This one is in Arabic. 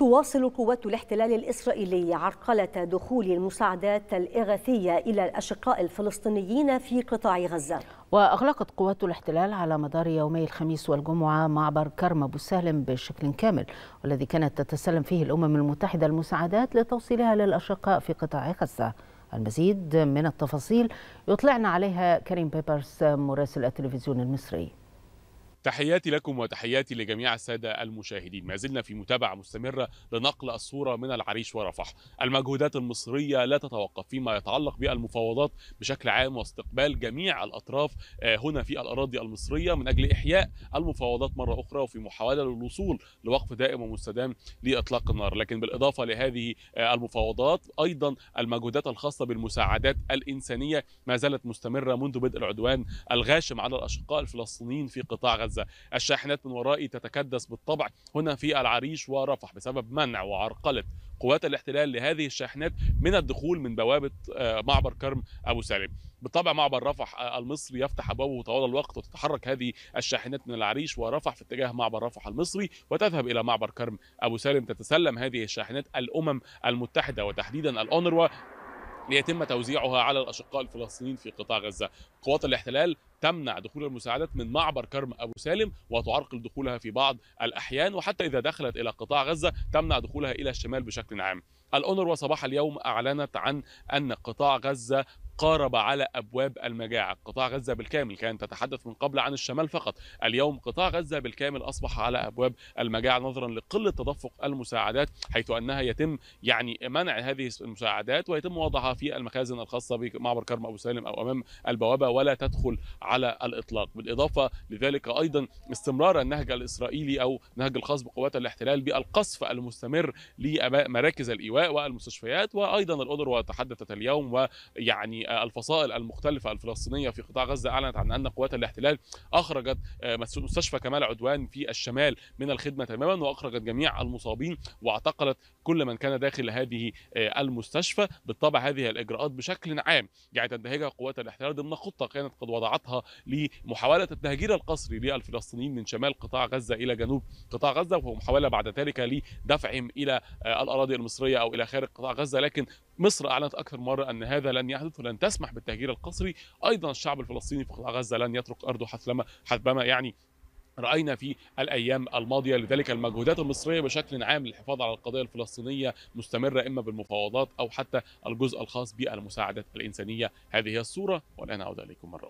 تواصل قوات الاحتلال الإسرائيلي عرقلة دخول المساعدات الإغاثية إلى الأشقاء الفلسطينيين في قطاع غزة وأغلقت قوات الاحتلال على مدار يومي الخميس والجمعة معبر كرم أبو سالم بشكل كامل والذي كانت تتسلم فيه الأمم المتحدة المساعدات لتوصيلها للأشقاء في قطاع غزة المزيد من التفاصيل يطلعنا عليها كريم بيبرس مراسل التلفزيون المصري تحياتي لكم وتحياتي لجميع السادة المشاهدين ما زلنا في متابعة مستمرة لنقل الصورة من العريش ورفح المجهودات المصرية لا تتوقف فيما يتعلق بالمفاوضات بشكل عام واستقبال جميع الأطراف آه، هنا في الأراضي المصرية من أجل إحياء المفاوضات مرة أخرى وفي محاولة للوصول لوقف دائم ومستدام لإطلاق النار لكن بالإضافة لهذه آه، المفاوضات أيضا المجهودات الخاصة بالمساعدات الإنسانية ما زالت مستمرة منذ بدء العدوان الغاشم على الأشقاء الفلسطينيين في قطاع غزة غزة الشاحنات من ورائي تتكدس بالطبع هنا في العريش ورفح بسبب منع وعرقلة قوات الاحتلال لهذه الشاحنات من الدخول من بوابة آه، معبر كرم أبو سالم بالطبع معبر رفح آه، المصري يفتح أبوابه طوال الوقت وتتحرك هذه الشاحنات من العريش ورفح في اتجاه معبر رفح المصري وتذهب إلى معبر كرم أبو سالم تتسلم هذه الشاحنات الأمم المتحدة وتحديدا الأونروا ليتم توزيعها على الأشقاء الفلسطينيين في قطاع غزة قوات الاحتلال تمنع دخول المساعدات من معبر كرم أبو سالم وتعرقل دخولها في بعض الأحيان وحتى إذا دخلت إلى قطاع غزة تمنع دخولها إلى الشمال بشكل عام الأونروا صباح اليوم أعلنت عن أن قطاع غزة قارب على أبواب المجاعة قطاع غزة بالكامل كانت تتحدث من قبل عن الشمال فقط اليوم قطاع غزة بالكامل أصبح على أبواب المجاعة نظرا لقلة تدفق المساعدات حيث أنها يتم يعني منع هذه المساعدات ويتم وضعها في المخازن الخاصة بمعبر كرم أبو سالم أو أمام البوابة ولا تدخل على الإطلاق بالإضافة لذلك أيضا استمرار النهج الإسرائيلي أو نهج الخاص بقوات الاحتلال بالقصف المستمر لمراكز الإيواء والمستشفيات وأيضا الأدر وتحدثت اليوم ويعني الفصائل المختلفة الفلسطينية في قطاع غزة أعلنت عن أن قوات الاحتلال أخرجت آه، مستشفى كمال عدوان في الشمال من الخدمة تماما وأخرجت جميع المصابين واعتقلت كل من كان داخل هذه آه، المستشفى بالطبع هذه الإجراءات بشكل عام يعني تنتهجها قوات الاحتلال ضمن خطة كانت قد وضعتها لمحاولة التهجير القسري للفلسطينيين من شمال قطاع غزة إلى جنوب قطاع غزة ومحاولة بعد ذلك لدفعهم إلى آه، الأراضي المصرية أو إلى خارج قطاع غزة لكن مصر أعلنت أكثر مرة أن هذا لن يحدث ولن تسمح بالتهجير القسري أيضا الشعب الفلسطيني في قطاع غزة لن يترك أرضه حثلما حسبما يعني راينا في الايام الماضيه لذلك المجهودات المصريه بشكل عام للحفاظ على القضيه الفلسطينيه مستمره اما بالمفاوضات او حتى الجزء الخاص بالمساعدات الانسانيه هذه هي الصوره والان اعود اليكم مره أخرى.